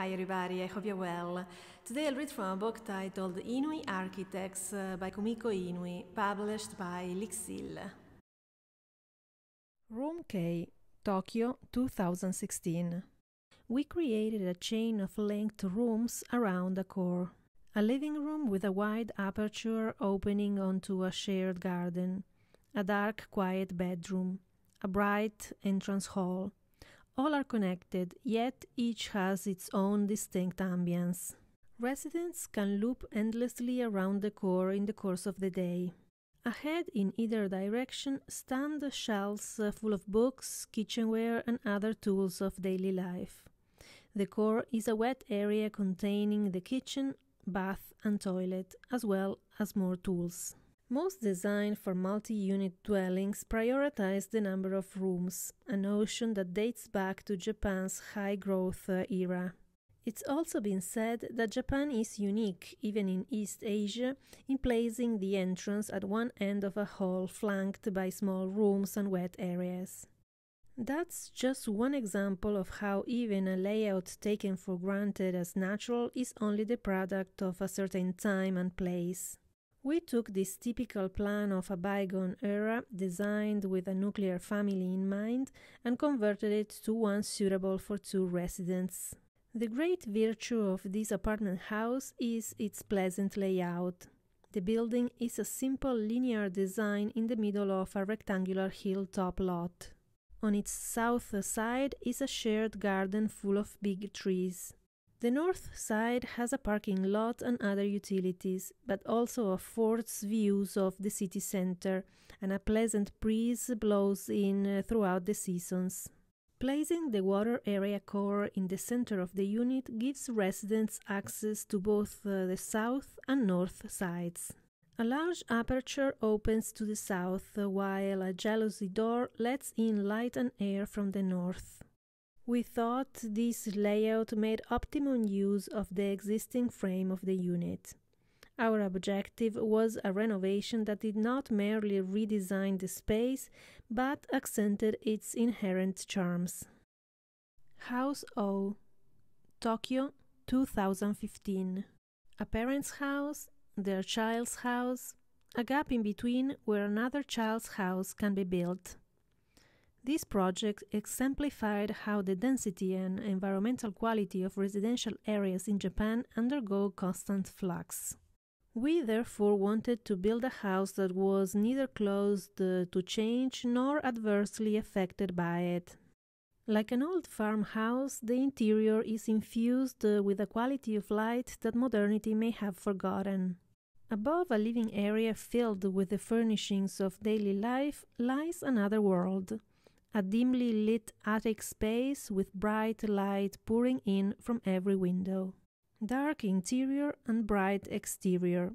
Hi everybody, I hope you're well. Today I'll read from a book titled Inui Architects uh, by Kumiko Inui, published by Lixil. Room K, Tokyo 2016. We created a chain of linked rooms around a core. A living room with a wide aperture opening onto a shared garden. A dark, quiet bedroom. A bright entrance hall all are connected, yet each has its own distinct ambience. Residents can loop endlessly around the core in the course of the day. Ahead in either direction stand shelves uh, full of books, kitchenware, and other tools of daily life. The core is a wet area containing the kitchen, bath, and toilet, as well as more tools. Most designs for multi-unit dwellings prioritize the number of rooms, a notion that dates back to Japan's high-growth uh, era. It's also been said that Japan is unique, even in East Asia, in placing the entrance at one end of a hall flanked by small rooms and wet areas. That's just one example of how even a layout taken for granted as natural is only the product of a certain time and place. We took this typical plan of a bygone era, designed with a nuclear family in mind, and converted it to one suitable for two residents. The great virtue of this apartment house is its pleasant layout. The building is a simple linear design in the middle of a rectangular hilltop lot. On its south side is a shared garden full of big trees. The north side has a parking lot and other utilities, but also affords views of the city center, and a pleasant breeze blows in uh, throughout the seasons. Placing the water area core in the center of the unit gives residents access to both uh, the south and north sides. A large aperture opens to the south, uh, while a jealousy door lets in light and air from the north. We thought this layout made optimum use of the existing frame of the unit. Our objective was a renovation that did not merely redesign the space, but accented its inherent charms. House O, Tokyo, 2015. A parent's house, their child's house, a gap in between where another child's house can be built. This project exemplified how the density and environmental quality of residential areas in Japan undergo constant flux. We therefore wanted to build a house that was neither closed uh, to change nor adversely affected by it. Like an old farmhouse, the interior is infused uh, with a quality of light that modernity may have forgotten. Above a living area filled with the furnishings of daily life lies another world, a dimly lit attic space with bright light pouring in from every window. Dark interior and bright exterior.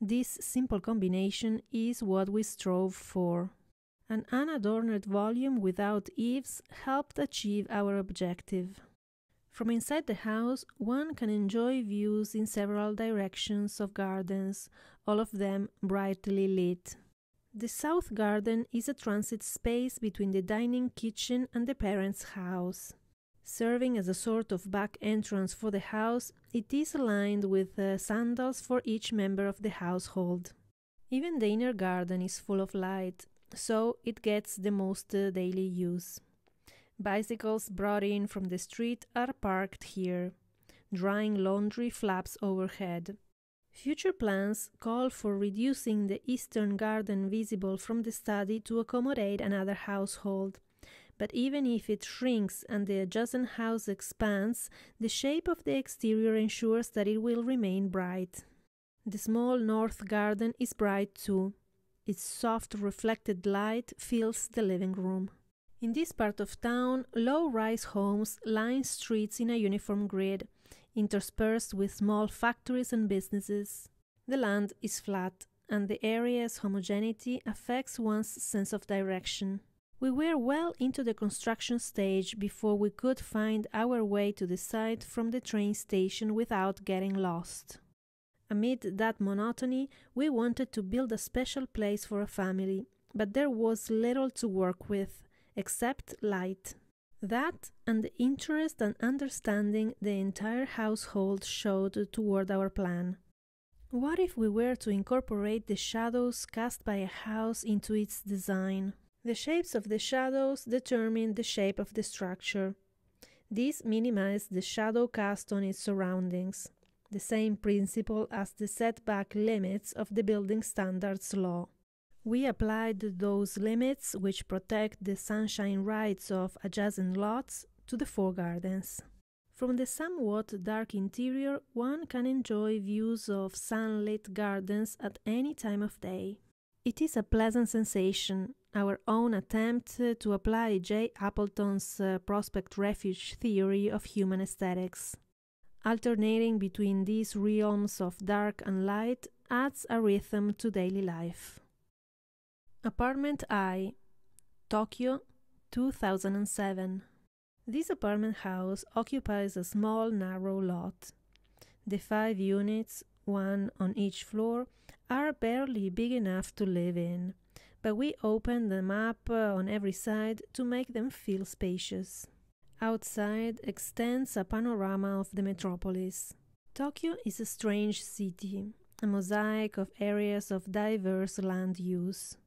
This simple combination is what we strove for. An unadorned volume without eaves helped achieve our objective. From inside the house, one can enjoy views in several directions of gardens, all of them brightly lit. The South Garden is a transit space between the dining kitchen and the parents' house. Serving as a sort of back entrance for the house, it is lined with uh, sandals for each member of the household. Even the inner garden is full of light, so it gets the most uh, daily use. Bicycles brought in from the street are parked here. Drying laundry flaps overhead. Future plans call for reducing the eastern garden visible from the study to accommodate another household. But even if it shrinks and the adjacent house expands, the shape of the exterior ensures that it will remain bright. The small north garden is bright too. Its soft reflected light fills the living room. In this part of town, low rise homes line streets in a uniform grid Interspersed with small factories and businesses, the land is flat and the area's homogeneity affects one's sense of direction. We were well into the construction stage before we could find our way to the site from the train station without getting lost. Amid that monotony, we wanted to build a special place for a family, but there was little to work with, except light. That and the interest and understanding the entire household showed toward our plan. What if we were to incorporate the shadows cast by a house into its design? The shapes of the shadows determine the shape of the structure. This minimizes the shadow cast on its surroundings, the same principle as the setback limits of the building standards law. We applied those limits, which protect the sunshine rights of adjacent lots, to the four gardens. From the somewhat dark interior, one can enjoy views of sunlit gardens at any time of day. It is a pleasant sensation, our own attempt to apply J. Appleton's uh, prospect refuge theory of human aesthetics. Alternating between these realms of dark and light adds a rhythm to daily life. Apartment I, Tokyo, 2007. This apartment house occupies a small, narrow lot. The five units, one on each floor, are barely big enough to live in, but we opened them up uh, on every side to make them feel spacious. Outside extends a panorama of the metropolis. Tokyo is a strange city, a mosaic of areas of diverse land use.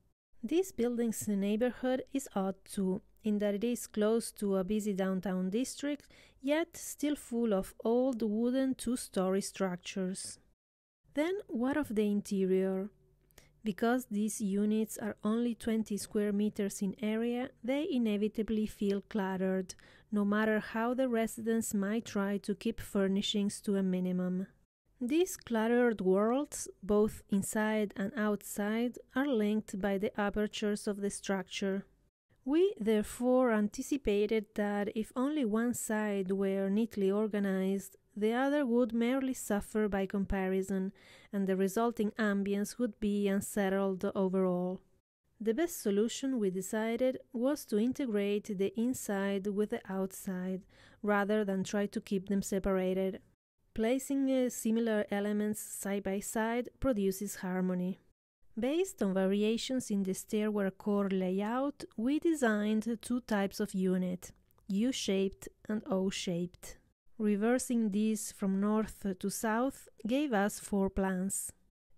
This building's neighborhood is odd too, in that it is close to a busy downtown district, yet still full of old wooden two story structures. Then, what of the interior? Because these units are only 20 square meters in area, they inevitably feel cluttered, no matter how the residents might try to keep furnishings to a minimum. These cluttered worlds, both inside and outside, are linked by the apertures of the structure. We therefore anticipated that if only one side were neatly organized, the other would merely suffer by comparison, and the resulting ambience would be unsettled overall. The best solution, we decided, was to integrate the inside with the outside, rather than try to keep them separated. Placing uh, similar elements side by side produces harmony. Based on variations in the stairwell core layout, we designed two types of unit, U-shaped and O-shaped. Reversing these from north to south gave us four plans.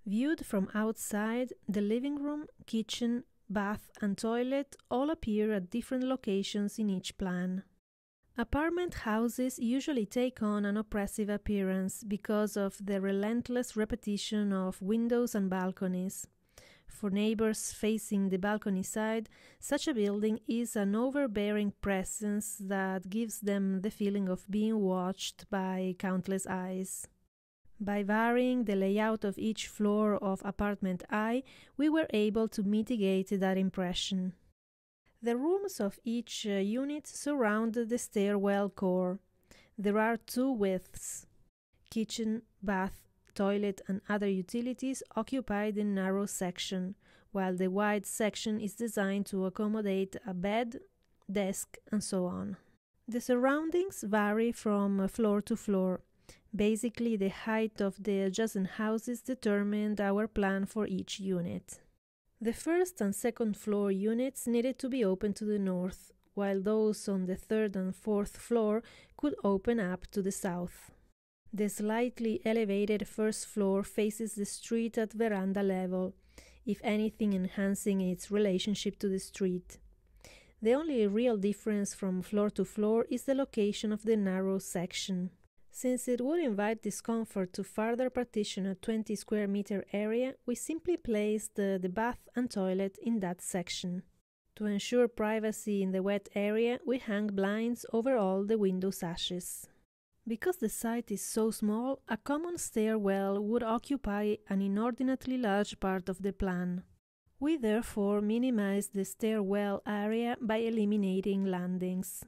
Viewed from outside, the living room, kitchen, bath and toilet all appear at different locations in each plan. Apartment houses usually take on an oppressive appearance because of the relentless repetition of windows and balconies. For neighbors facing the balcony side, such a building is an overbearing presence that gives them the feeling of being watched by countless eyes. By varying the layout of each floor of apartment I, we were able to mitigate that impression. The rooms of each uh, unit surround the stairwell core. There are two widths. Kitchen, bath, toilet, and other utilities occupy the narrow section, while the wide section is designed to accommodate a bed, desk, and so on. The surroundings vary from floor to floor. Basically, the height of the adjacent houses determined our plan for each unit. The first and second floor units needed to be open to the north, while those on the third and fourth floor could open up to the south. The slightly elevated first floor faces the street at veranda level, if anything enhancing its relationship to the street. The only real difference from floor to floor is the location of the narrow section. Since it would invite discomfort to further partition a 20 square meter area, we simply placed the, the bath and toilet in that section. To ensure privacy in the wet area, we hang blinds over all the window sashes. Because the site is so small, a common stairwell would occupy an inordinately large part of the plan. We therefore minimized the stairwell area by eliminating landings.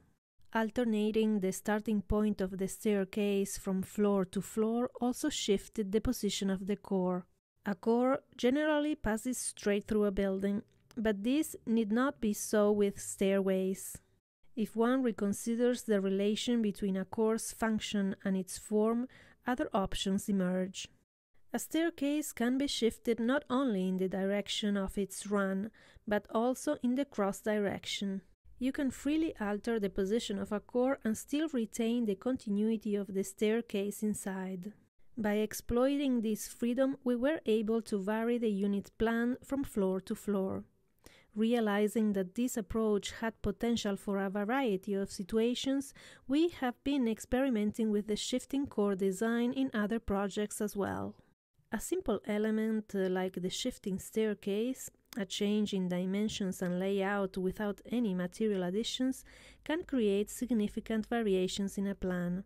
Alternating the starting point of the staircase from floor to floor also shifted the position of the core. A core generally passes straight through a building, but this need not be so with stairways. If one reconsiders the relation between a core's function and its form, other options emerge. A staircase can be shifted not only in the direction of its run, but also in the cross direction you can freely alter the position of a core and still retain the continuity of the staircase inside. By exploiting this freedom, we were able to vary the unit plan from floor to floor. Realizing that this approach had potential for a variety of situations, we have been experimenting with the shifting core design in other projects as well. A simple element uh, like the shifting staircase a change in dimensions and layout without any material additions can create significant variations in a plan.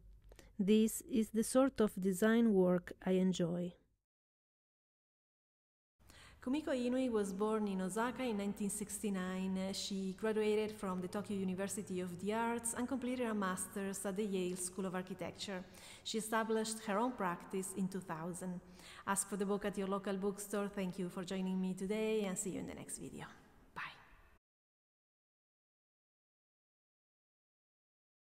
This is the sort of design work I enjoy. Kumiko Inui was born in Osaka in 1969. She graduated from the Tokyo University of the Arts and completed a master's at the Yale School of Architecture. She established her own practice in 2000. Ask for the book at your local bookstore. Thank you for joining me today and see you in the next video.